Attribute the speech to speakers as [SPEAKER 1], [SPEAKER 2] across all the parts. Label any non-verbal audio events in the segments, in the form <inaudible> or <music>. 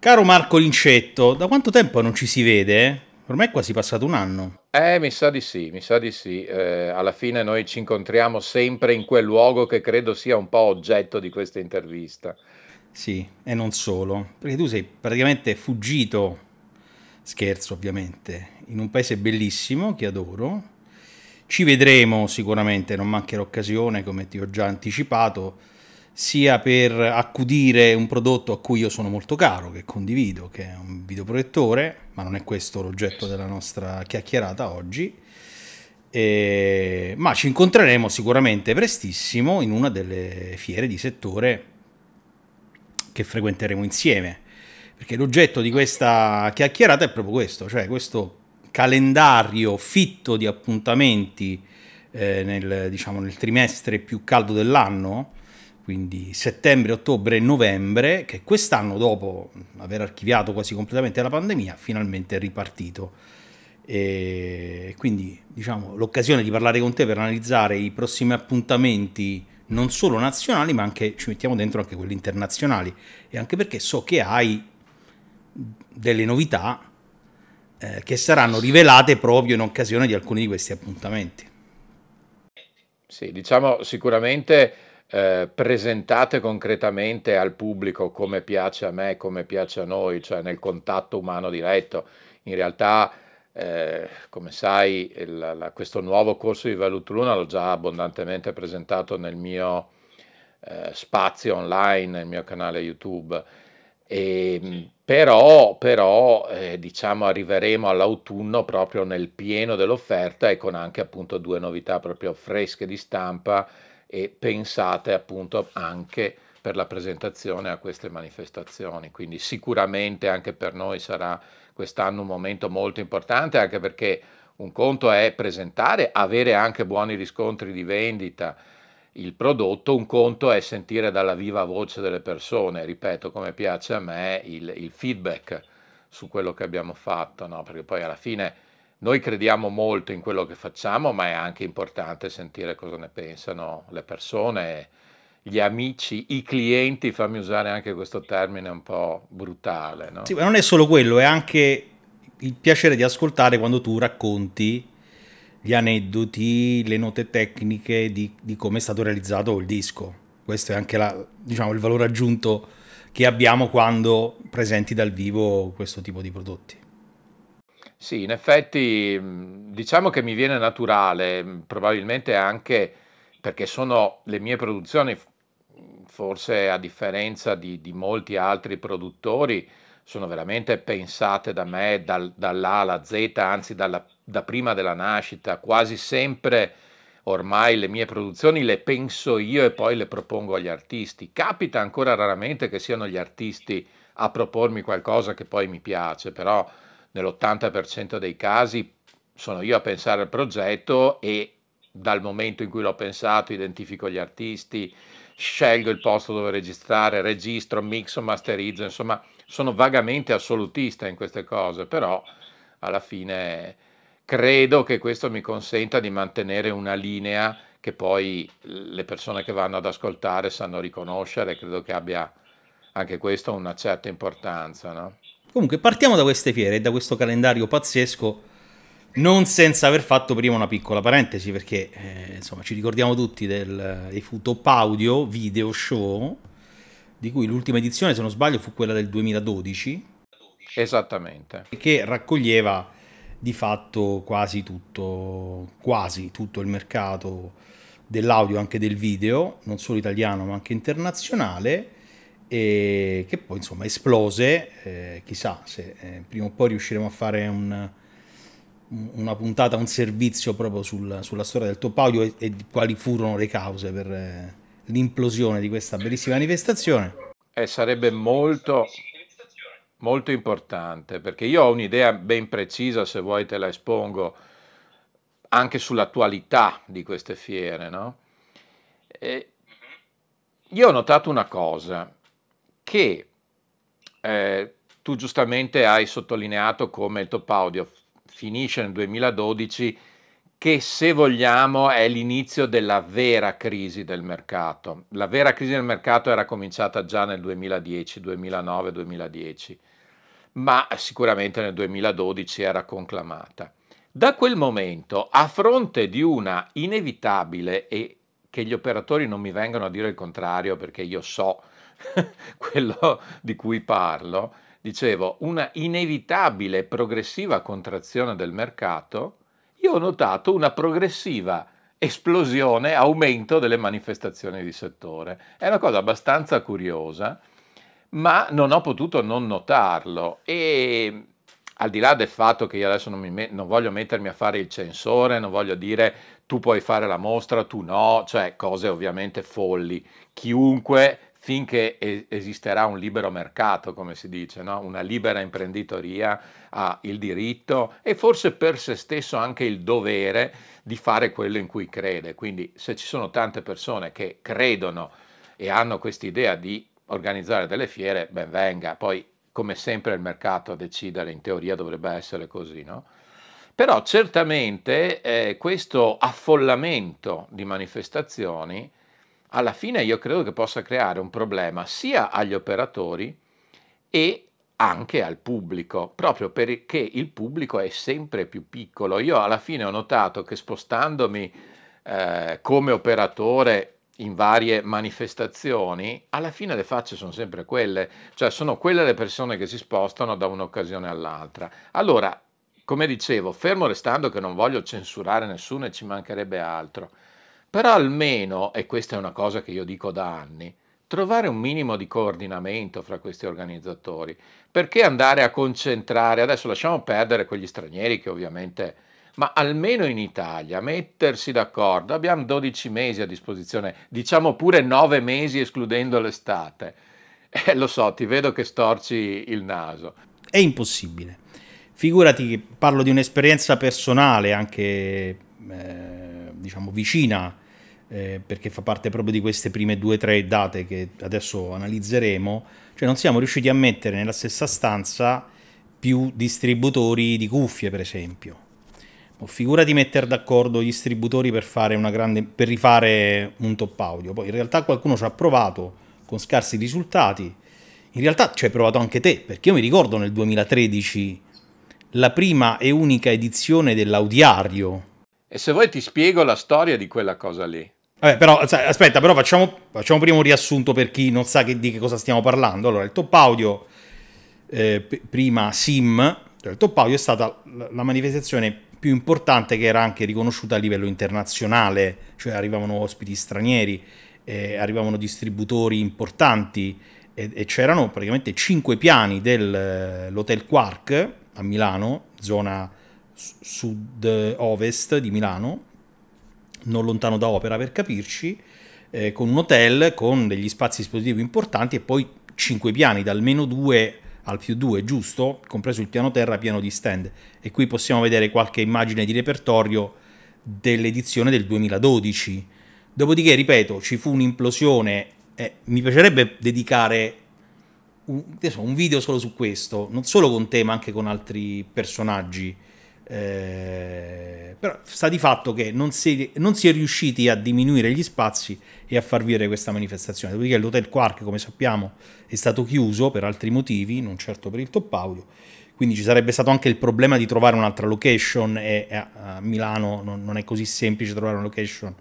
[SPEAKER 1] Caro Marco Lincetto, da quanto tempo non ci si vede? Eh? Ormai è quasi passato un anno.
[SPEAKER 2] Eh, mi sa di sì, mi sa di sì. Eh, alla fine noi ci incontriamo sempre in quel luogo che credo sia un po' oggetto di questa intervista.
[SPEAKER 1] Sì, e non solo, perché tu sei praticamente fuggito, scherzo ovviamente, in un paese bellissimo che adoro. Ci vedremo sicuramente, non mancherà occasione, come ti ho già anticipato sia per accudire un prodotto a cui io sono molto caro, che condivido, che è un videoproiettore, ma non è questo l'oggetto della nostra chiacchierata oggi. E... Ma ci incontreremo sicuramente prestissimo in una delle fiere di settore che frequenteremo insieme, perché l'oggetto di questa chiacchierata è proprio questo, cioè questo calendario fitto di appuntamenti eh, nel, diciamo, nel trimestre più caldo dell'anno quindi settembre, ottobre e novembre, che quest'anno dopo aver archiviato quasi completamente la pandemia, finalmente è ripartito. E quindi diciamo, l'occasione di parlare con te per analizzare i prossimi appuntamenti non solo nazionali, ma anche ci mettiamo dentro anche quelli internazionali. E anche perché so che hai delle novità eh, che saranno rivelate proprio in occasione di alcuni di questi appuntamenti.
[SPEAKER 2] Sì, diciamo sicuramente eh, presentate concretamente al pubblico come piace a me, come piace a noi, cioè nel contatto umano diretto. In realtà, eh, come sai, il, la, questo nuovo corso di Luna l'ho già abbondantemente presentato nel mio eh, spazio online, nel mio canale YouTube. E, ehm, però, però eh, diciamo arriveremo all'autunno proprio nel pieno dell'offerta e con anche appunto due novità proprio fresche di stampa e pensate appunto anche per la presentazione a queste manifestazioni. Quindi sicuramente anche per noi sarà quest'anno un momento molto importante, anche perché un conto è presentare, avere anche buoni riscontri di vendita il prodotto, un conto è sentire dalla viva voce delle persone, ripeto come piace a me, il, il feedback su quello che abbiamo fatto, no? perché poi alla fine noi crediamo molto in quello che facciamo, ma è anche importante sentire cosa ne pensano le persone, gli amici, i clienti, fammi usare anche questo termine un po' brutale. No? Sì, ma non è
[SPEAKER 1] solo quello, è anche il piacere di ascoltare quando tu racconti gli aneddoti, le note tecniche di, di come è stato realizzato il disco. Questo è anche la, diciamo, il valore aggiunto che abbiamo quando presenti dal vivo questo tipo di prodotti.
[SPEAKER 2] Sì, in effetti mhmm, diciamo che mi viene naturale, mhmm, probabilmente anche perché sono le mie produzioni, forse a differenza di, di molti altri produttori, sono veramente pensate da me dal- dall'A alla Z, anzi dalla- da prima della nascita, quasi sempre ormai le mie produzioni le penso io e poi le propongo agli artisti. Capita ancora raramente che siano gli artisti a propormi qualcosa che poi mi piace, però nell'80% dei casi sono io a pensare al progetto e dal momento in cui l'ho pensato identifico gli artisti, scelgo il posto dove registrare, registro, mixo, masterizzo, insomma sono vagamente assolutista in queste cose, però alla fine credo che questo mi consenta di mantenere una linea che poi le persone che vanno ad ascoltare sanno riconoscere, credo che abbia anche questo una certa importanza. No?
[SPEAKER 1] Comunque partiamo da queste fiere e da questo calendario pazzesco, non senza aver fatto prima una piccola parentesi, perché eh, insomma ci ricordiamo tutti del, dei fu top audio, video show, di cui l'ultima edizione, se non sbaglio, fu quella del 2012.
[SPEAKER 2] Esattamente.
[SPEAKER 1] Che raccoglieva di fatto quasi tutto, quasi tutto il mercato dell'audio, anche del video, non solo italiano ma anche internazionale e che poi insomma esplose, eh, chissà se eh, prima o poi riusciremo a fare un, una puntata, un servizio proprio sul, sulla storia del Top Audio e, e quali furono le cause per eh, l'implosione di questa bellissima manifestazione.
[SPEAKER 2] E eh, sarebbe molto, molto importante perché io ho un'idea ben precisa, se vuoi te la espongo, anche sull'attualità di queste fiere. No? E io ho notato una cosa, che eh, tu giustamente hai sottolineato come il top audio finisce nel 2012 che se vogliamo è l'inizio della vera crisi del mercato. La vera crisi del mercato era cominciata già nel 2010, 2009, 2010, ma sicuramente nel 2012 era conclamata. Da quel momento, a fronte di una inevitabile e che gli operatori non mi vengano a dire il contrario perché io so <laughs> quello di cui parlo, dicevo, una inevitabile progressiva contrazione del mercato, io ho notato una progressiva esplosione, aumento delle manifestazioni di settore. È una cosa abbastanza curiosa, ma non ho potuto non notarlo e al di là del fatto che io adesso non, mi, non, voglio mettermi a fare il censore, non voglio dire tu puoi fare la mostra, tu no, cioè cose ovviamente folli. Chiunque finché esisterà un libero mercato, come si dice, no? una libera imprenditoria ha il diritto e forse per se stesso anche il dovere di fare quello in cui crede. Quindi se ci sono tante persone che credono e hanno quest'idea di organizzare delle fiere, ben venga. Poi, come sempre, il mercato a decidere, in teoria dovrebbe essere così, no? Però certamente eh, questo affollamento di manifestazioni alla fine io credo che possa creare un problema sia agli operatori e anche al pubblico, proprio perché il pubblico è sempre più piccolo. Io alla fine ho notato che spostandomi eh, come operatore in varie manifestazioni, alla fine le facce sono sempre quelle, cioè sono quelle le persone che si spostano da un'occasione all'altra. Allora, come dicevo, fermo restando che non voglio censurare nessuno e ci mancherebbe altro, però almeno, e questa è una cosa che io dico da anni, trovare un minimo di coordinamento fra questi organizzatori. Perché andare a concentrare, adesso lasciamo perdere quegli stranieri che ovviamente, ma almeno in Italia mettersi d'accordo, abbiamo 12 mesi a disposizione, diciamo pure 9 mesi escludendo l'estate. Eh, lo so, ti vedo che storci il naso.
[SPEAKER 1] È impossibile. Figurati che parlo di un'esperienza personale anche, eh, diciamo, vicina eh, perché fa parte proprio di queste prime due o tre date che adesso analizzeremo, cioè non siamo riusciti a mettere nella stessa stanza più distributori di cuffie, per esempio. Boh, figura di mettere d'accordo gli distributori per, fare una grande, per rifare un top audio. Poi in realtà qualcuno ci ha provato con scarsi risultati. In realtà ci hai provato anche te, perché io mi ricordo nel 2013 la prima e unica edizione dell'audiario.
[SPEAKER 2] E se vuoi ti spiego la storia di quella cosa lì.
[SPEAKER 1] Vabbè, però, aspetta, però facciamo, facciamo, prima un riassunto per chi non sa che, di che cosa stiamo parlando. Allora, il top audio, eh, prima SIM, cioè il top audio è stata la manifestazione più importante che era anche riconosciuta a livello internazionale, cioè arrivavano ospiti stranieri, eh, arrivavano distributori importanti e, e c'erano praticamente cinque piani dell'Hotel eh, Quark a Milano, zona sud-ovest di Milano, non lontano da Opera per capirci, eh, con un hotel con degli spazi espositivi importanti e poi cinque piani, dal meno due al più due, giusto? Compreso il piano terra pieno di stand. E qui possiamo vedere qualche immagine di repertorio dell'edizione del 2012. Dopodiché, ripeto, ci fu un'implosione. Eh, mi piacerebbe dedicare un, so, un video solo su questo, non solo con te ma anche con altri personaggi. Eh, però sta di fatto che non si, non si, è riusciti a diminuire gli spazi e a far vivere questa manifestazione. Dopodiché l'Hotel Quark, come sappiamo, è stato chiuso per altri motivi, non certo per il Top Audio. Quindi ci sarebbe stato anche il problema di trovare un'altra location e a, Milano non, non, è così semplice trovare una location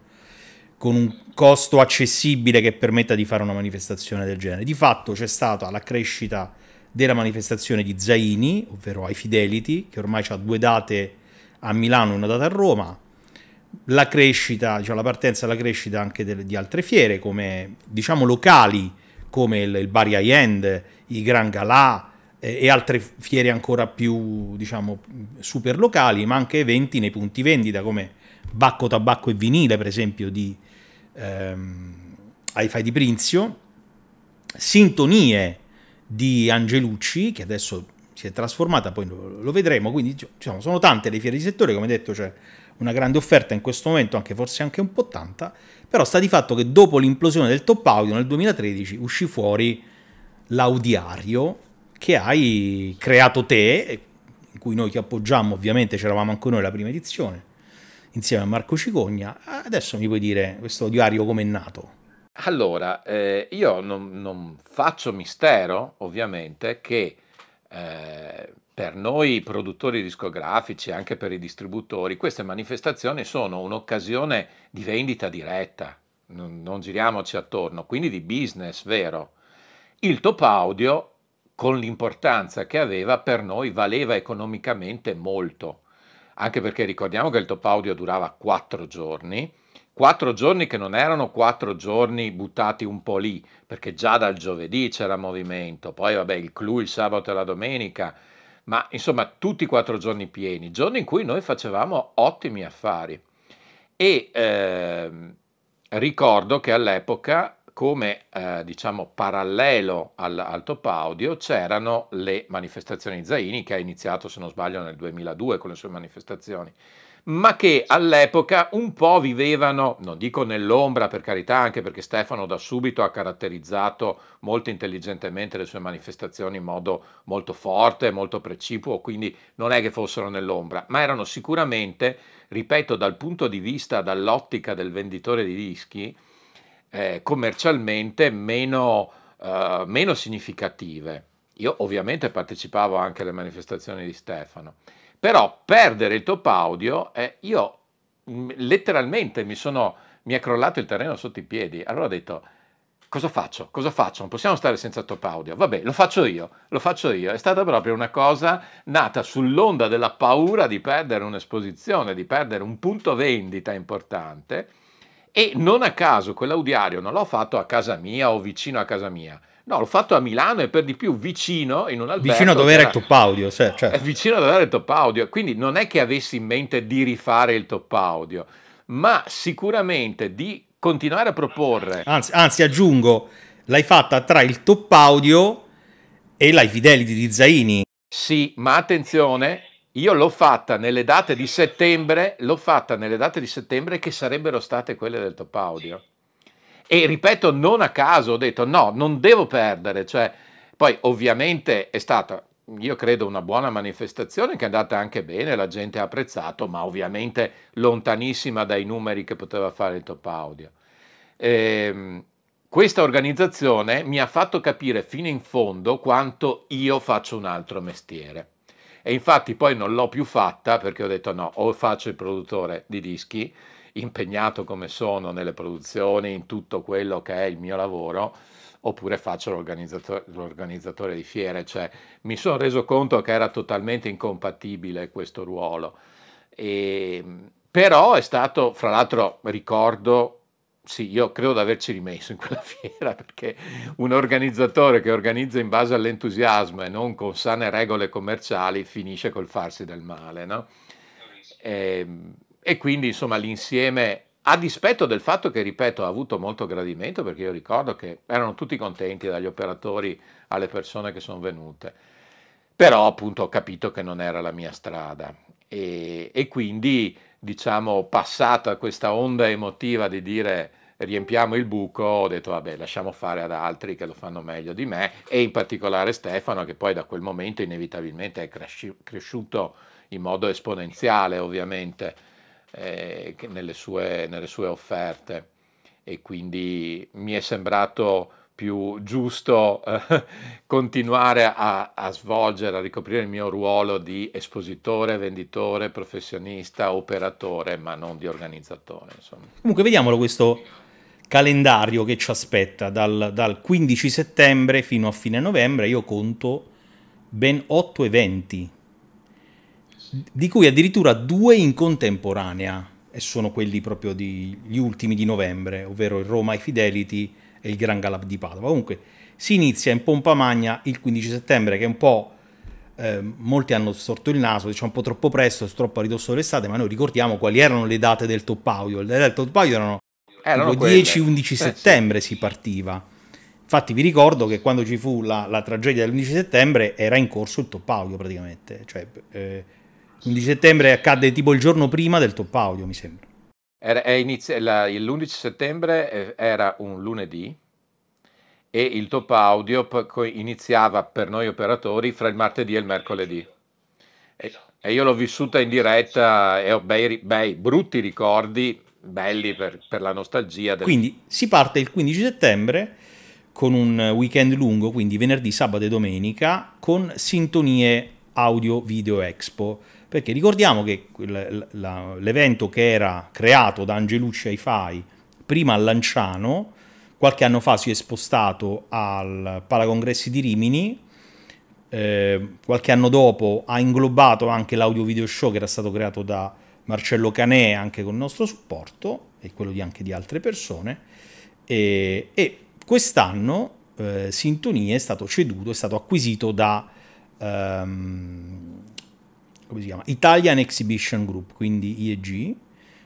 [SPEAKER 1] con un costo accessibile che permetta di fare una manifestazione del genere. Di fatto c'è stata la crescita della manifestazione di Zaini, ovvero ai Fidelity, che ormai ha due date a Milano e una data a Roma, la crescita, cioè la partenza e la crescita anche delle, di altre fiere, come diciamo locali, come il, il Bari High End, i Gran Galà eh, e altre fiere ancora più, diciamo, super locali, ma anche eventi nei punti vendita, come Bacco, Tabacco e Vinile, per esempio, di ehm, Hi-Fi di Prinzio, sintonie di Angelucci, che adesso si è trasformata, poi lo vedremo, quindi diciamo, sono tante le fiere di settore, come detto c'è una grande offerta in questo momento, anche forse anche un po' tanta, però sta di fatto che dopo l'implosione del top audio nel 2013 uscì fuori l'audiario che hai creato te, in cui noi ti appoggiamo ovviamente c'eravamo anche noi la prima edizione, insieme a Marco Cicogna, adesso mi puoi dire questo audiario com'è nato?
[SPEAKER 2] Allora, eh, io non, non, faccio mistero, ovviamente, che eh, per noi produttori discografici, anche per i distributori, queste manifestazioni sono un'occasione di vendita diretta, non, non giriamoci attorno, quindi di business vero. Il top audio, con l'importanza che aveva, per noi valeva economicamente molto, anche perché ricordiamo che il top audio durava quattro giorni, quattro giorni che non erano quattro giorni buttati un po' lì, perché già dal giovedì c'era movimento, poi vabbè il clou il sabato e la domenica, ma insomma tutti i quattro giorni pieni, giorni in cui noi facevamo ottimi affari. E eh, ricordo che all'epoca, come eh, diciamo parallelo all'Alto Paudio, c'erano le manifestazioni Zaini, che ha iniziato se non sbaglio nel 2002 con le sue manifestazioni ma che all'epoca un po' vivevano, non dico nell'ombra per carità, anche perché Stefano da subito ha caratterizzato molto intelligentemente le sue manifestazioni in modo molto forte, molto precipuo, quindi non è che fossero nell'ombra, ma erano sicuramente, ripeto, dal punto di vista, dall'ottica del venditore di dischi, eh, commercialmente meno, eh, meno significative. Io ovviamente partecipavo anche alle manifestazioni di Stefano. Però perdere il top audio, eh, io mm, letteralmente mi, sono, mi è crollato il terreno sotto i piedi. Allora ho detto, cosa faccio? Cosa faccio? Non possiamo stare senza top audio. Vabbè, lo faccio io, lo faccio io. È stata proprio una cosa nata sull'onda della paura di perdere un'esposizione, di perdere un punto vendita importante. E non a caso quell'audiario non l'ho fatto a casa mia o vicino a casa mia, No, l'ho fatto a Milano e per di più vicino in un albergo. Vicino dove era il top
[SPEAKER 1] audio, cioè, cioè.
[SPEAKER 2] Vicino dove era il top audio, quindi non è che avessi in mente di rifare il top audio, ma sicuramente di continuare a proporre.
[SPEAKER 1] Anzi, anzi aggiungo, l'hai fatta tra il top audio e l'high fidelity di Zaini.
[SPEAKER 2] Sì, ma attenzione, io l'ho fatta nelle date di settembre, l'ho fatta nelle date di settembre che sarebbero state quelle del top audio. E ripeto, non a caso ho detto no, non devo perdere. Cioè, poi ovviamente è stata, io credo, una buona manifestazione che è andata anche bene, la gente ha apprezzato, ma ovviamente lontanissima dai numeri che poteva fare il top audio. Ehm, questa organizzazione mi ha fatto capire fino in fondo quanto io faccio un altro mestiere. E infatti poi non l'ho più fatta perché ho detto no, o faccio il produttore di dischi impegnato come sono nelle produzioni, in tutto quello che è il mio lavoro, oppure faccio l'organizzatore, l'organizzatore di fiere. Cioè, mi sono reso conto che era totalmente incompatibile questo ruolo. E, ehm, però è stato, fra l'altro, ricordo sì, io credo di averci rimesso in quella <laughs> fiera perché un organizzatore che organizza in base all'entusiasmo e non con sane regole commerciali finisce col farsi del male, no? E, ehm, e quindi insomma l'insieme, a dispetto del fatto che, ripeto, ha avuto molto gradimento, perché io ricordo che erano tutti contenti dagli operatori alle persone che sono venute, però appunto ho capito che non era la mia strada e, e quindi diciamo passata questa onda emotiva di dire riempiamo il buco, ho detto vabbè lasciamo fare ad altri che lo fanno meglio di me e in particolare Stefano che poi da quel momento inevitabilmente è cresci- cresciuto in modo esponenziale ovviamente eh, nelle, sue, nelle, sue, offerte e quindi mi è sembrato più giusto eh, <laughs> continuare a, a, svolgere, a ricoprire il mio ruolo di espositore, venditore, professionista, operatore, ma non di organizzatore. Insomma.
[SPEAKER 1] Comunque vediamolo questo calendario che ci aspetta dal, dal 15 settembre fino a fine novembre. Io conto ben 8 eventi di cui addirittura due in contemporanea, e sono quelli proprio gli ultimi di novembre, ovvero il Roma ai Fidelity e il Gran Galab di Padova. Comunque si inizia in pompa magna il 15 settembre, che è un po'... Eh, molti hanno storto il naso, diciamo un po' troppo presto, troppo a ridosso dell'estate, ma noi ricordiamo quali erano le date del top audio. Le date del top audio erano,
[SPEAKER 2] erano 10-11 eh,
[SPEAKER 1] settembre sì. si partiva. Infatti vi ricordo che quando ci fu la, la tragedia dell'11 settembre era in corso il top audio praticamente, cioè eh, 11 settembre accadde tipo il giorno prima del top audio, mi sembra.
[SPEAKER 2] l'11 settembre eh, era un lunedì e il top audio iniziava per noi operatori fra il martedì e il mercoledì. E, e io l'ho vissuta in diretta e ho bei, bei brutti ricordi, belli per, per la nostalgia. Del... Quindi
[SPEAKER 1] si parte il 15 settembre con un weekend lungo, quindi venerdì, sabato e domenica, con sintonie audio video expo perché ricordiamo che l'evento che era creato da Angelucci Hi-Fi prima a Lanciano, qualche anno fa si è spostato al Palacongressi di Rimini, eh, qualche anno dopo ha inglobato anche l'audio video show che era stato creato da Marcello Canè anche con il nostro supporto e quello di anche di altre persone e, e quest'anno eh, Sintonia è stato ceduto, è stato acquisito da ehm, come si chiama? Italian Exhibition Group, quindi IEG,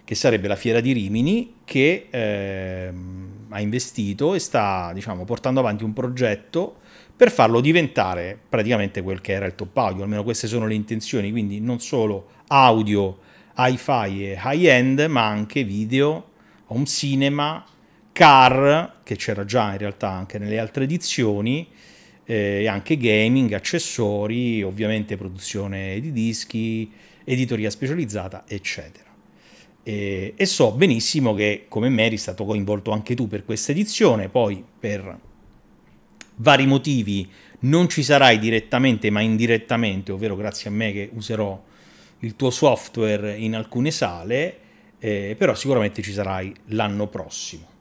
[SPEAKER 1] che sarebbe la fiera di Rimini, che eh, ha investito e sta diciamo, portando avanti un progetto per farlo diventare praticamente quel che era il top audio, almeno queste sono le intenzioni, quindi non solo audio, hi-fi e high-end, ma anche video, home cinema, car, che c'era già in realtà anche nelle altre edizioni, eh, anche gaming, accessori, ovviamente produzione di dischi, editoria specializzata, eccetera. E, e, so benissimo che come me eri stato coinvolto anche tu per questa edizione, poi per vari motivi non ci sarai direttamente ma indirettamente, ovvero grazie a me che userò il tuo software in alcune sale, eh, però sicuramente ci sarai l'anno prossimo.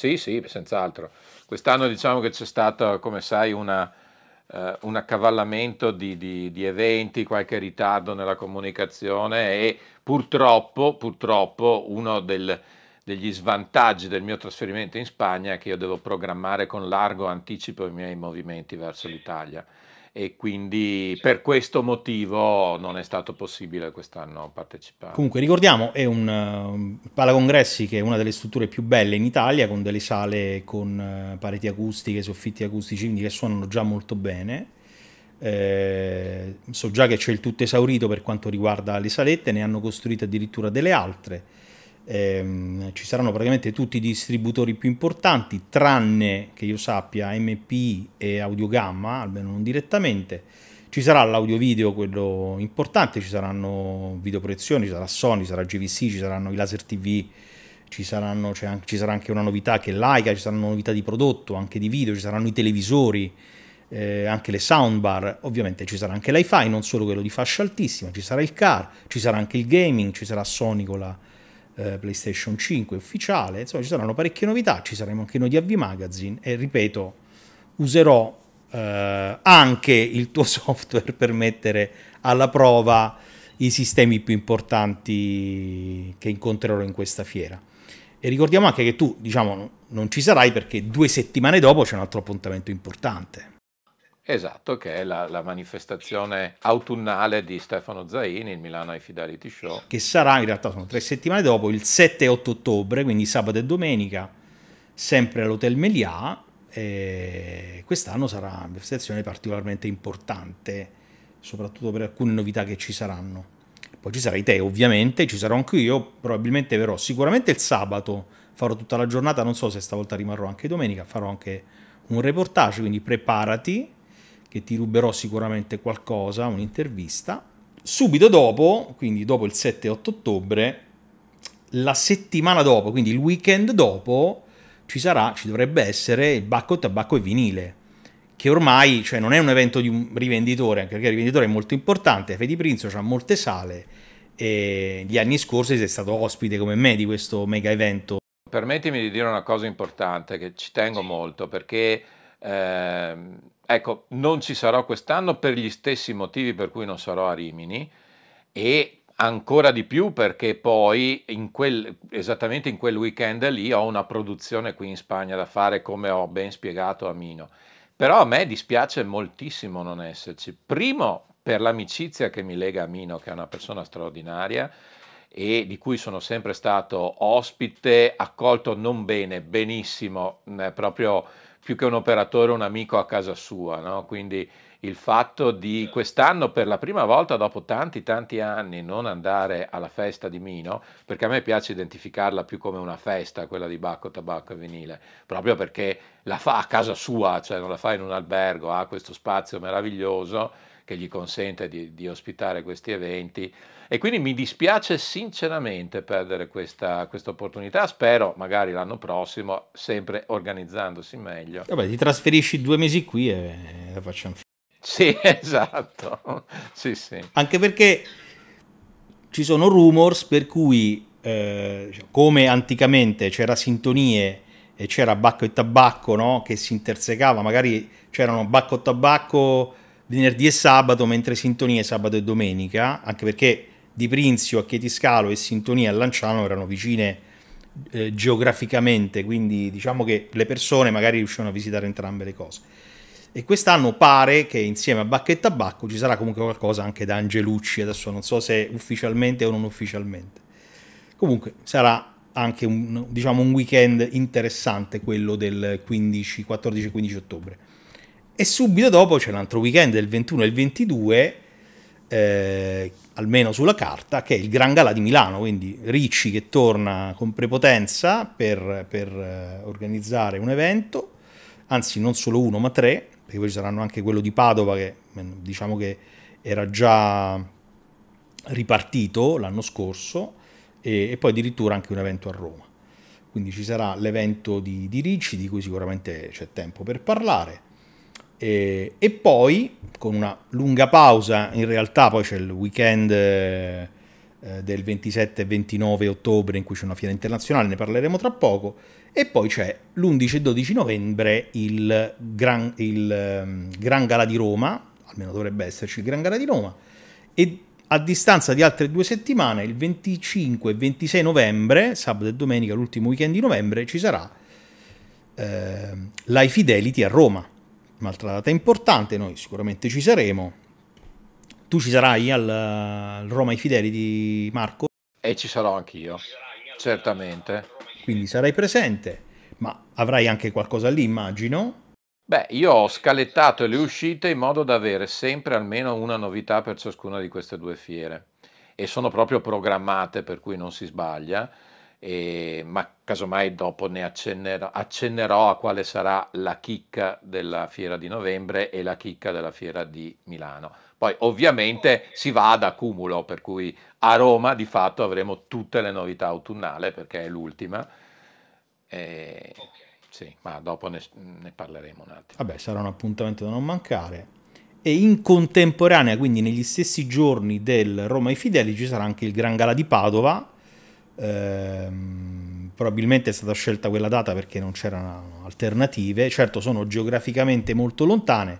[SPEAKER 2] Sì, sì, senz'altro. Quest'anno diciamo che c'è stato, come sai, una, eh, un accavallamento di, di, di, eventi, qualche ritardo nella comunicazione e purtroppo, purtroppo uno del, degli svantaggi del mio trasferimento in Spagna è che io devo programmare con largo anticipo i miei movimenti verso l'Italia e quindi per questo motivo non è stato possibile quest'anno partecipare. Comunque
[SPEAKER 1] ricordiamo, è un uh, Palacongressi che è una delle strutture più belle in Italia, con delle sale con uh, pareti acustiche, soffitti acustici, quindi che suonano già molto bene. Eh, so già che c'è il tutto esaurito per quanto riguarda le salette, ne hanno costruite addirittura delle altre ehm, ci saranno praticamente tutti i distributori più importanti, tranne che io sappia MPI e Audiogamma, almeno non direttamente. Ci sarà l'audio video, quello importante, ci saranno videoproiezioni, ci sarà Sony, ci sarà GVC, ci saranno i laser TV, ci, saranno, anche, ci sarà anche una novità che è l'AICA, ci saranno novità di prodotto, anche di video, ci saranno i televisori, eh, anche le soundbar, ovviamente ci sarà anche l'iFi, non solo quello di fascia altissima, ci sarà il car, ci sarà anche il gaming, ci sarà Sony con la eh, PlayStation 5 ufficiale, insomma ci saranno parecchie novità, ci saremo anche noi di AV Magazine e ripeto, userò eh, anche il tuo <laughs> software per mettere alla prova i sistemi più importanti che incontrerò in questa fiera. E ricordiamo anche che tu, diciamo, non ci sarai perché due settimane dopo c'è un altro appuntamento importante.
[SPEAKER 2] Esatto, che è la, la, manifestazione autunnale di Stefano Zaini, il Milano ai Fidelity Show. Che
[SPEAKER 1] sarà in realtà, sono tre settimane dopo, il 7 e 8 ottobre, quindi sabato e domenica, sempre all'Hotel Melià. E quest'anno sarà una manifestazione particolarmente importante, soprattutto per alcune novità che ci saranno. Poi ci sarai te, ovviamente, ci sarò anche io, probabilmente verrò sicuramente il sabato, farò tutta la giornata, non so se stavolta rimarrò anche domenica, farò anche un reportage, quindi preparati che ti ruberò sicuramente qualcosa, un'intervista. Subito dopo, quindi dopo il 7-8 ottobre, la settimana dopo, quindi il weekend dopo, ci sarà, ci dovrebbe essere il Bacco Tabacco e Vinile, che ormai cioè, non è un evento di un rivenditore, anche perché il rivenditore è molto importante, Fedi Prinzo ha molte sale e gli anni scorsi sei stato ospite come me di questo mega evento.
[SPEAKER 2] Permettimi di dire una cosa importante che ci tengo molto perché... Ehm Ecco, non ci sarò quest'anno per gli stessi motivi per cui non sarò a Rimini e ancora di più perché poi in quel, esattamente in quel weekend lì ho una produzione qui in Spagna da fare come ho ben spiegato a Mino. Però a me dispiace moltissimo non esserci. Primo per l'amicizia che mi lega a Mino, che è una persona straordinaria e di cui sono sempre stato ospite, accolto non bene, benissimo, eh, proprio più che un operatore un amico a casa sua, no? quindi il fatto di certo. quest'anno per la prima volta dopo tanti tanti anni non andare alla festa di Mino, perché a me piace identificarla più come una festa, quella di Bacco, Tabacco e Vinile, proprio perché la fa a casa sua, cioè non la fa in un albergo, ha questo spazio meraviglioso che gli consente di, di, ospitare questi eventi e quindi mi dispiace sinceramente perdere questa, opportunità, spero magari l'anno prossimo, sempre organizzandosi meglio. Vabbè, ti
[SPEAKER 1] trasferisci due mesi qui e la facciamo finire. Sì, <laughs>
[SPEAKER 2] esatto, sì, sì.
[SPEAKER 1] Anche perché ci sono rumors per cui, eh, cioè, come anticamente c'era sintonie e c'era bacco e tabacco no? che si intersecava, magari c'erano bacco e tabacco venerdì e sabato, mentre Sintonia è sabato e domenica, anche perché Di Prinzio a Chetiscalo e Sintonia a Lanciano erano vicine eh, geograficamente, quindi diciamo che le persone magari riuscivano a visitare entrambe le cose. E quest'anno pare che insieme a Bacchetta e Tabacco ci sarà comunque qualcosa anche da Angelucci, adesso non so se ufficialmente o non ufficialmente. Comunque sarà anche un, diciamo, un weekend interessante quello del 14-15 ottobre. E subito dopo c'è un altro weekend del 21 e il 22, eh, almeno sulla carta, che è il Gran Gala di Milano, quindi Ricci che torna con prepotenza per, per eh, organizzare un evento, anzi non solo uno ma tre, perché poi ci saranno anche quello di Padova che eh, diciamo che era già ripartito l'anno scorso e, e poi addirittura anche un evento a Roma. Quindi ci sarà l'evento di, di Ricci di cui sicuramente c'è tempo per parlare e, eh, e, poi, con una lunga pausa, in realtà poi c'è il weekend eh, eh del 27 e 29 ottobre in cui c'è una fiera internazionale, ne parleremo tra poco, e poi c'è l'11 e 12 novembre il Gran, il, um, Gran Gala di Roma, almeno dovrebbe esserci il Gran Gala di Roma, e a distanza di altre due settimane, il 25 e 26 novembre, sabato e domenica, l'ultimo weekend di novembre, ci sarà eh, l'High Fidelity a Roma un'altra data importante, noi sicuramente ci saremo. Tu ci sarai al, al Roma ai Fideli di Marco?
[SPEAKER 2] E ci sarò anch'io, certamente.
[SPEAKER 1] Quindi sarai presente, ma avrai anche qualcosa lì, immagino.
[SPEAKER 2] Beh, io ho scalettato le uscite in modo da avere sempre almeno una novità per ciascuna di queste due fiere e sono proprio programmate, per cui non si sbaglia e, ma casomai dopo ne accennerò, accennerò a quale sarà la chicca della fiera di novembre e la chicca della fiera di Milano. Poi ovviamente si va ad accumulo, per cui a Roma di fatto avremo tutte le novità autunnali perché è l'ultima. E, sì, ma dopo ne, ne parleremo un
[SPEAKER 1] attimo. Vabbè, sarà un appuntamento da non mancare e in contemporanea, quindi negli stessi giorni del Roma ai Fideli, ci sarà anche il Gran Gala di Padova, Ehm, probabilmente è stata scelta quella data perché non c'erano alternative. Certo sono geograficamente molto lontane,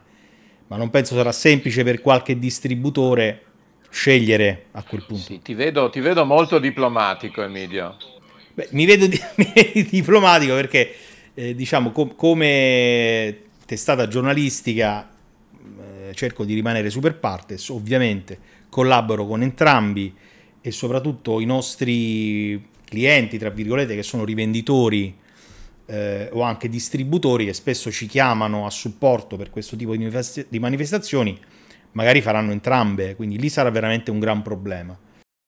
[SPEAKER 1] ma non penso sarà semplice per qualche distributore scegliere a quel punto. Sì,
[SPEAKER 2] ti, vedo, ti vedo molto diplomatico, Emilio. Beh, mi, vedo di, <laughs> diplomatico perché,
[SPEAKER 1] eh, diciamo, com come testata giornalistica eh, cerco di rimanere super partes, ovviamente collaboro con entrambi e soprattutto i nostri clienti, tra virgolette, che sono rivenditori eh, o anche distributori che spesso ci chiamano a supporto per questo tipo di manifestazioni, magari faranno entrambe, quindi lì sarà veramente un gran problema.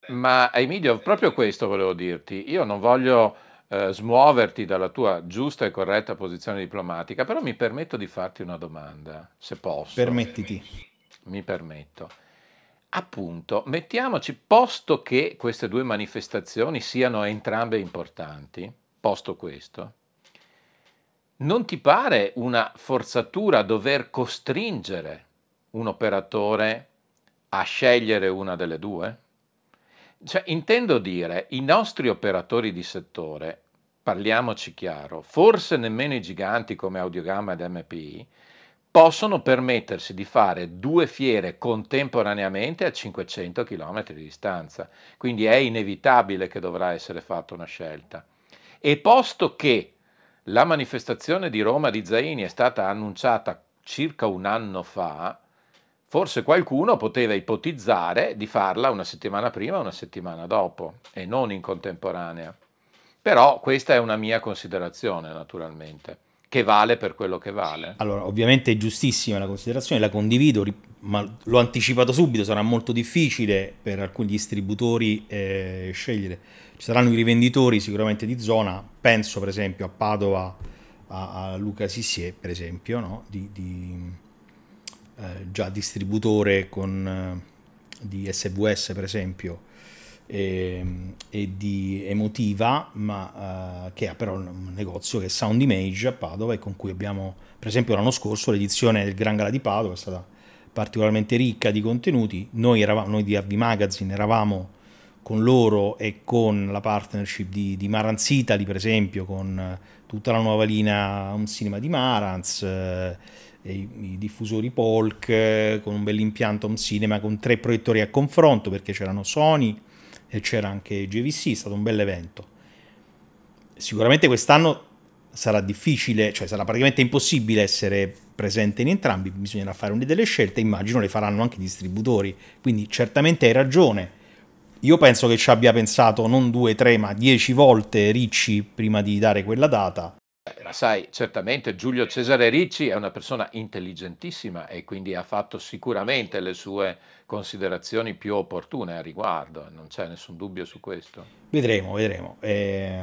[SPEAKER 2] Ma Emilio, proprio questo volevo dirti. Io non voglio eh, smuoverti dalla tua giusta e corretta posizione diplomatica, però mi permetto di farti una domanda, se posso. Permettiti. Mi permetto. Appunto, mettiamoci, posto che queste due manifestazioni siano entrambe importanti, posto questo, non ti pare una forzatura dover costringere un operatore a scegliere una delle due? Cioè, intendo dire, i nostri operatori di settore, parliamoci chiaro, forse nemmeno i giganti come Audiogamma ed MPI, possono permettersi di fare due fiere contemporaneamente a 500 km di distanza, quindi è inevitabile che dovrà essere fatta una scelta. E posto che la manifestazione di Roma di Zaini è stata annunciata circa un anno fa, forse qualcuno poteva ipotizzare di farla una settimana prima o una settimana dopo e non in contemporanea. Però questa è una mia considerazione naturalmente che vale per quello che vale.
[SPEAKER 1] Allora, ovviamente è giustissima la considerazione, la condivido, ma l'ho anticipato subito, sarà molto difficile per alcuni distributori eh, scegliere. Ci saranno i rivenditori sicuramente di zona, penso per esempio a Padova, a, a Luca Sissier per esempio, no? di, di, eh, già distributore con, eh, di SVS per esempio, e, ehm, e di emotiva, ma uh, che ha però un negozio che è Sound Image a Padova e con cui abbiamo, per esempio l'anno scorso, l'edizione del Gran Gala di Padova è stata particolarmente ricca di contenuti. Noi, eravamo, noi di Arvi Magazine eravamo con loro e con la partnership di, di Maranz Italy, per esempio, con eh, tutta la nuova linea Un Cinema di Marans. eh, i, i, diffusori Polk, eh, con un bell'impianto Un Cinema con tre proiettori a confronto, perché c'erano Sony, e c'era anche GVC, è stato un bel evento. Sicuramente quest'anno sarà difficile, cioè sarà praticamente impossibile essere presente in entrambi, bisognerà fare delle scelte, immagino le faranno anche i distributori, quindi certamente hai ragione. Io penso che ci abbia pensato non due, tre, ma dieci volte Ricci prima di dare quella data.
[SPEAKER 2] La eh, sai, certamente Giulio Cesare Ricci è una persona intelligentissima e quindi ha fatto sicuramente le sue considerazioni più opportune a riguardo, non c'è nessun dubbio su questo.
[SPEAKER 1] Vedremo, vedremo. Eh,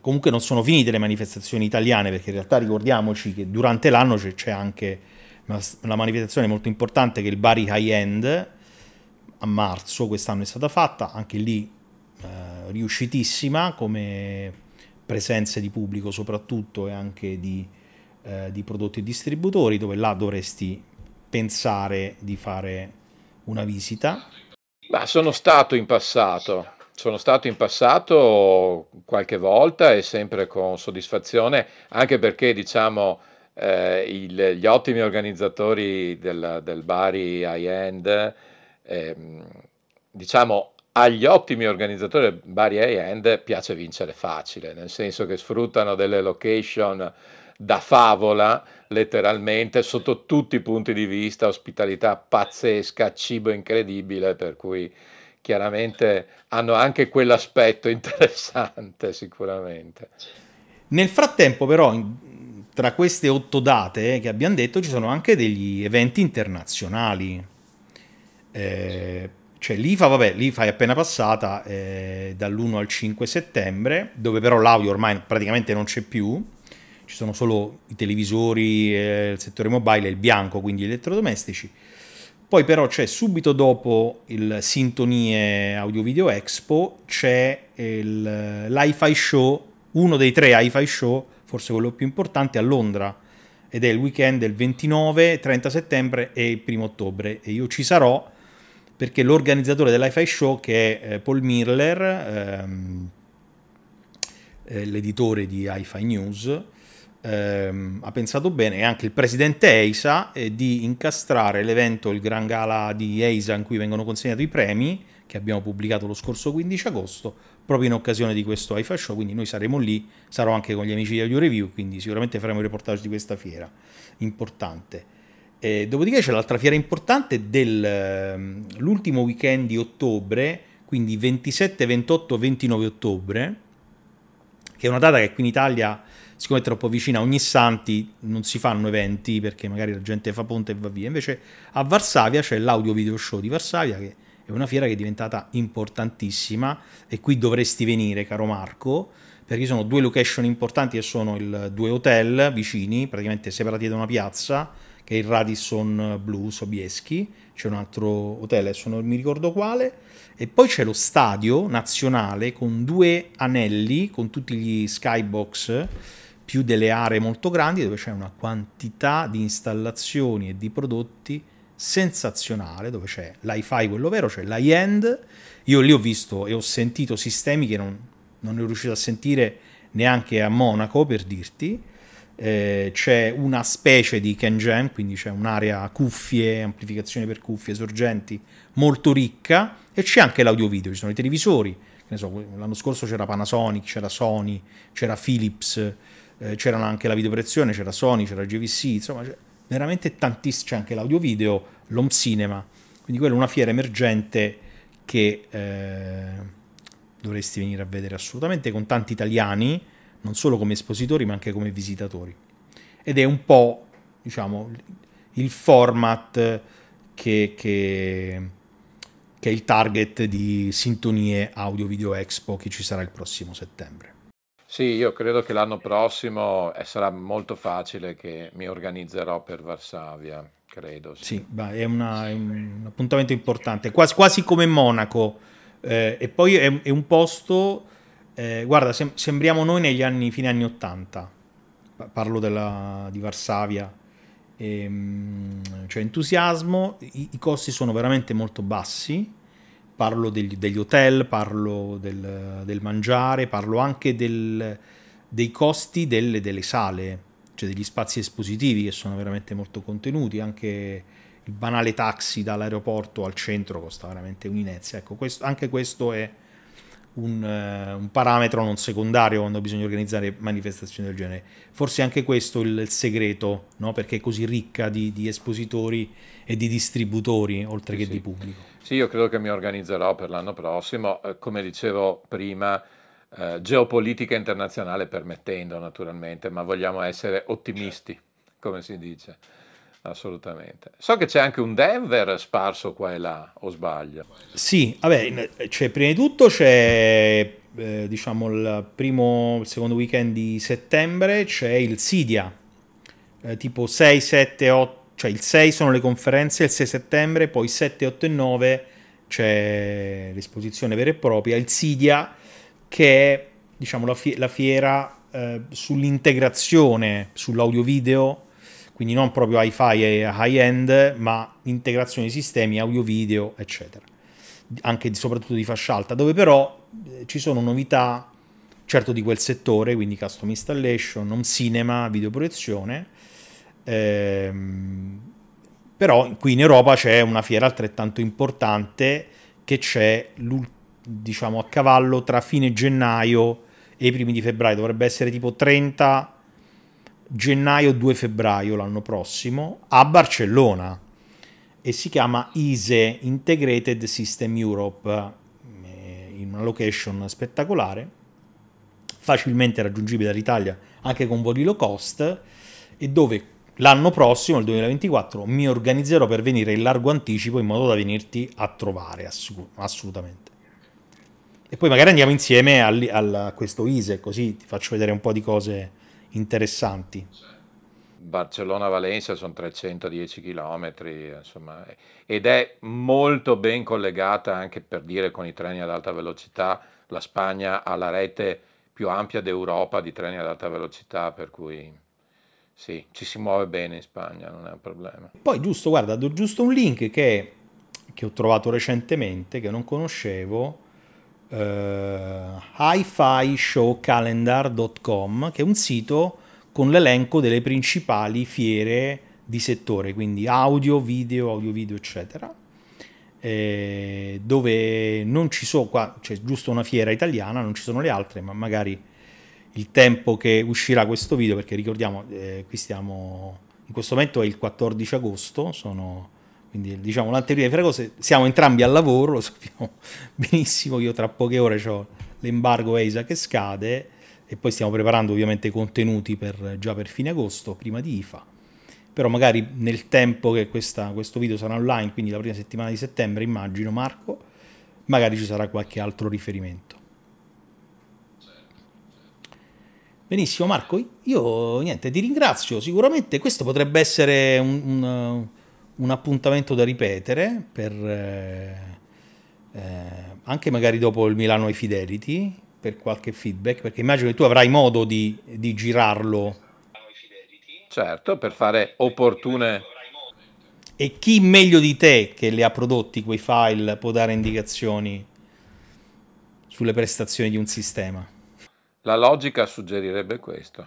[SPEAKER 1] comunque non sono finite le manifestazioni italiane perché in realtà ricordiamoci che durante l'anno c'è anche una, una, manifestazione molto importante che è il Bari High End a marzo quest'anno è stata fatta, anche lì eh, riuscitissima come presenze di pubblico soprattutto e anche di, eh, di prodotti e distributori dove là dovresti pensare di fare una visita?
[SPEAKER 2] Ma sono stato in passato, sono stato in passato qualche volta e sempre con soddisfazione, anche perché diciamo eh, il, gli ottimi organizzatori del, del Bari High End, eh, diciamo agli ottimi organizzatori del Bari High End piace vincere facile, nel senso che sfruttano delle location da favola, letteralmente, sotto tutti i punti di vista, ospitalità pazzesca, cibo incredibile, per cui chiaramente hanno anche quell'aspetto <laughs> interessante sicuramente.
[SPEAKER 1] Nel frattempo però, tra queste otto date che abbiamo detto, ci sono anche degli eventi internazionali. Eh, cioè l'IFA, vabbè, l'IFA è appena passata eh, dall'1 al 5 settembre, dove però l'audio ormai praticamente non c'è più ci sono solo i televisori, eh, il settore mobile e il bianco, quindi gli elettrodomestici. Poi però c'è subito dopo il Sintonie Audio Video Expo, c'è lhi Show, uno dei tre hi Show, forse quello più importante, a Londra. Ed è il weekend del 29, 30 settembre e 1 ottobre. E io ci sarò perché l'organizzatore dell'hi Show, che è eh, Paul Mirler, ehm, eh, l'editore di hi News, ehm, ha pensato bene, e anche il presidente EISA, eh, di incastrare l'evento, il Gran Gala di EISA in cui vengono consegnati i premi, che abbiamo pubblicato lo scorso 15 agosto, proprio in occasione di questo AIFA Show, quindi noi saremo lì, sarò anche con gli amici di Audio Review, quindi sicuramente faremo i reportage di questa fiera importante. E dopodiché c'è l'altra fiera importante dell'ultimo ehm, weekend di ottobre, quindi 27, 28, 29 ottobre, che è una data che qui in Italia siccome è troppo vicina ogni santi non si fanno eventi perché magari la gente fa ponte e va via. Invece a Varsavia c'è l'audio video show di Varsavia che è una fiera che è diventata importantissima e qui dovresti venire, caro Marco, perché ci sono due location importanti che sono il, due hotel vicini, praticamente separati da una piazza, che è il Radisson Blu Sobieski c'è un altro hotel, adesso non mi ricordo quale, e poi c'è lo stadio nazionale con due anelli, con tutti gli skybox, più delle aree molto grandi dove c'è una quantità di installazioni e di prodotti sensazionale, dove c'è l'i-fi, quello vero, c'è lhigh end Io lì ho visto e ho sentito sistemi che non, non ero riuscito a sentire neanche a Monaco, per dirti. Eh, c'è una specie di Ken jam, quindi c'è un'area cuffie, amplificazione per cuffie, sorgenti molto ricca e c'è anche l'audio video, ci sono i televisori, so, l'anno scorso c'era Panasonic, c'era Sony, c'era Philips, eh, c'erano anche la videoproiezione, c'era Sony, c'era GVC, insomma c'è veramente tantissimi, c'è anche l'audio video, l'home cinema, quindi quella è una fiera emergente che eh, dovresti venire a vedere assolutamente con tanti italiani, non solo come espositori ma anche come visitatori. Ed è un po', diciamo, il format che, che, che è il target di Sintonie Audio Video Expo che ci sarà il prossimo settembre.
[SPEAKER 2] Sì, io credo che l'anno prossimo eh, sarà molto facile che mi organizzerò per Varsavia, credo.
[SPEAKER 1] Sì, sì beh, è, una, è, un appuntamento importante, quasi, quasi come Monaco. Eh, e poi è, è un posto, eh, guarda, sem- sembriamo noi negli anni, fine anni 80, parlo della, di Varsavia, e, ehm, cioè entusiasmo, i, i costi sono veramente molto bassi parlo degli, degli hotel, parlo del, del, mangiare, parlo anche del, dei costi delle, delle, sale, cioè degli spazi espositivi che sono veramente molto contenuti, anche il banale taxi dall'aeroporto al centro costa veramente un'inezia, ecco questo, anche questo è un, eh, un, parametro non secondario quando bisogna organizzare manifestazioni del genere. Forse anche questo è il, il segreto, no? perché è così ricca di, di, espositori e di distributori, oltre sì, che sì. di pubblico.
[SPEAKER 2] Sì, io credo che mi organizzerò per l'anno prossimo, eh, come dicevo prima, eh, geopolitica internazionale permettendo naturalmente, ma vogliamo essere ottimisti, certo. come si dice. Assolutamente. So che c'è anche un Denver sparso qua e là, o sbaglio?
[SPEAKER 1] Sì, vabbè, cioè, prima di tutto c'è eh, diciamo il primo, il secondo weekend di settembre c'è il Sidia, eh, tipo 6, 7, 8, cioè il 6 sono le conferenze, il 6 settembre, poi 7, 8 e 9 c'è l'esposizione vera e propria, il Sidia che è diciamo, la, fie- la fiera eh, sull'integrazione, sull'audio video quindi non proprio hi-fi e high-end, ma integrazione di sistemi audio-video, eccetera, anche soprattutto di fascia alta, dove però eh, ci sono novità, certo di quel settore, quindi custom installation, home cinema, videoproiezione, ehm, però qui in Europa c'è una fiera altrettanto importante che c'è diciamo a cavallo tra fine gennaio e i primi di febbraio, dovrebbe essere tipo 30 gennaio-2 febbraio l'anno prossimo a Barcellona e si chiama ISE Integrated System Europe eh, in una location spettacolare facilmente raggiungibile dall'Italia anche con voli low cost e dove l'anno prossimo, il 2024, mi organizzerò per venire in largo anticipo in modo da venirti a trovare assolut- assolutamente. E poi magari andiamo insieme a, a questo ISE così ti faccio vedere un po' di cose interessanti.
[SPEAKER 2] Barcellona-Valencia sono 310 km, insomma, ed è molto ben collegata anche per dire con i treni ad alta velocità. La Spagna ha la rete più ampia d'Europa di treni ad alta velocità, per cui sì, ci si muove bene in Spagna, non è un problema.
[SPEAKER 1] Poi giusto, guarda, do giusto un link che, che ho trovato recentemente, che non conoscevo, eh, hifishowcalendar.com che è un sito con l'elenco delle principali fiere di settore, quindi audio, video, audio, video, eccetera, eh, dove non ci sono qua, c'è cioè, giusto una fiera italiana, non ci sono le altre, ma magari il tempo che uscirà questo video, perché ricordiamo, eh, qui stiamo, in questo momento è il 14 agosto, sono quindi diciamo l'anteprima di Fragoso, siamo entrambi al lavoro, lo sappiamo <laughs> benissimo, io tra poche ore ho l'embargo EISA che scade e poi stiamo preparando ovviamente contenuti per, già per fine agosto, prima di IFA. Però magari nel tempo che questa, questo video sarà online, quindi la prima settimana di settembre immagino Marco, magari ci sarà qualche altro riferimento. Benissimo Marco, io niente, ti ringrazio, sicuramente questo potrebbe essere un, un un appuntamento da ripetere per, eh, eh, anche magari dopo il Milano ai Fidelity per qualche feedback, perché immagino che tu avrai modo di, di girarlo.
[SPEAKER 2] Certo, per fare opportune...
[SPEAKER 1] E chi meglio di te che le ha prodotti quei file può dare indicazioni sulle prestazioni di un sistema?
[SPEAKER 2] La logica suggerirebbe questo.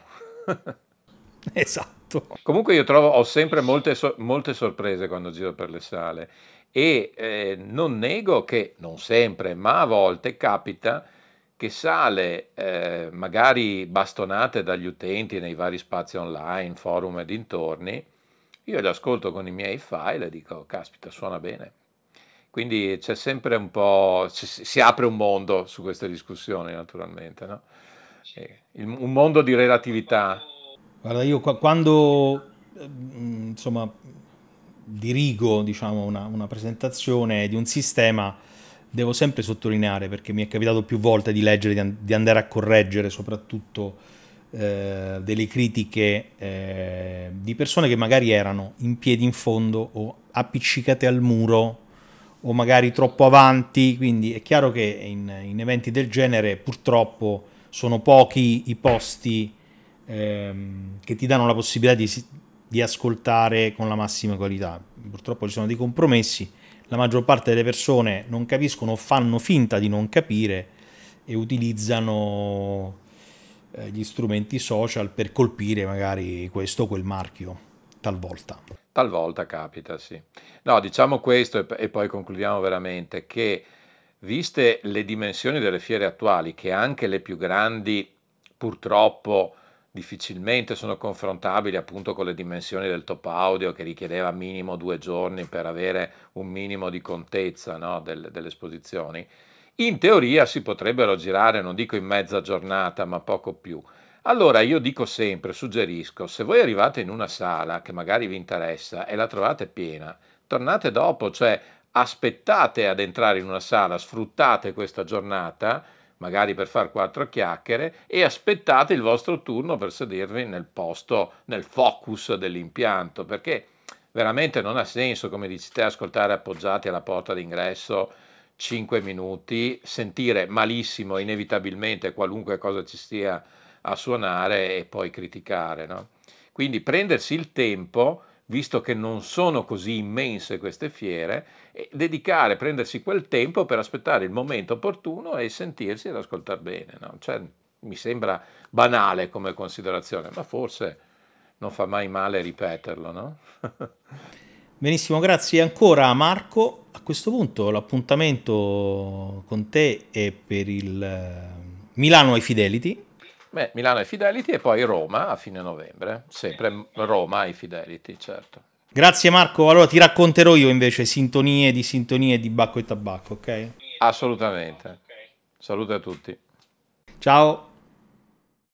[SPEAKER 2] <laughs> esatto tutto. Comunque io trovo, ho sempre molte, so molte sorprese quando giro per le sale e eh, non nego che, non sempre, ma a volte capita che sale eh, magari bastonate dagli utenti nei vari spazi online, forum e dintorni, io le ascolto con i miei file e dico, caspita, suona bene. Quindi c'è sempre un po', si apre un mondo su queste discussioni naturalmente, no? Eh, un mondo di relatività. Guarda, io
[SPEAKER 1] quando ehm, insomma, dirigo diciamo, una, una, presentazione di un sistema, devo sempre sottolineare, perché mi è capitato più volte di leggere, di, andare a correggere soprattutto eh, delle critiche eh, di persone che magari erano in piedi in fondo o appiccicate al muro o magari troppo avanti, quindi è chiaro che in, in eventi del genere purtroppo sono pochi i posti ehm, che ti danno la possibilità di, di ascoltare con la massima qualità. Purtroppo ci sono dei compromessi, la maggior parte delle persone non capiscono, o fanno finta di non capire e utilizzano eh, gli strumenti social per colpire magari questo o quel marchio, talvolta.
[SPEAKER 2] Talvolta capita, sì. No, diciamo questo e, e poi concludiamo veramente che viste le dimensioni delle fiere attuali, che anche le più grandi purtroppo difficilmente sono confrontabili appunto con le dimensioni del top audio che richiedeva minimo due giorni per avere un minimo di contezza no, delle, delle esposizioni, in teoria si potrebbero girare, non dico in mezza giornata, ma poco più. Allora io dico sempre, suggerisco, se voi arrivate in una sala che magari vi interessa e la trovate piena, tornate dopo, cioè aspettate ad entrare in una sala, sfruttate questa giornata magari per far quattro chiacchiere, e aspettate il vostro turno per sedervi nel posto, nel focus dell'impianto, perché veramente non ha senso, come dici te, ascoltare appoggiati alla porta d'ingresso 5 minuti, sentire malissimo inevitabilmente qualunque cosa ci stia a suonare e poi criticare. No? Quindi prendersi il tempo visto che non sono così immense queste fiere, dedicare, prendersi quel tempo per aspettare il momento opportuno e sentirsi ad ascoltare bene. No? Cioè, mi sembra banale come considerazione, ma forse non fa mai male ripeterlo. No?
[SPEAKER 1] <laughs> Benissimo, grazie ancora Marco. A questo punto l'appuntamento con te è per il eh, Milano ai Fidelity
[SPEAKER 2] Beh, Milano e Fidelity e poi Roma a fine novembre, sempre Roma e Fidelity, certo.
[SPEAKER 1] Grazie Marco, allora ti racconterò io invece sintonie di sintonie di Bacco e Tabacco, ok?
[SPEAKER 2] Assolutamente. Saluto a tutti.
[SPEAKER 1] Ciao.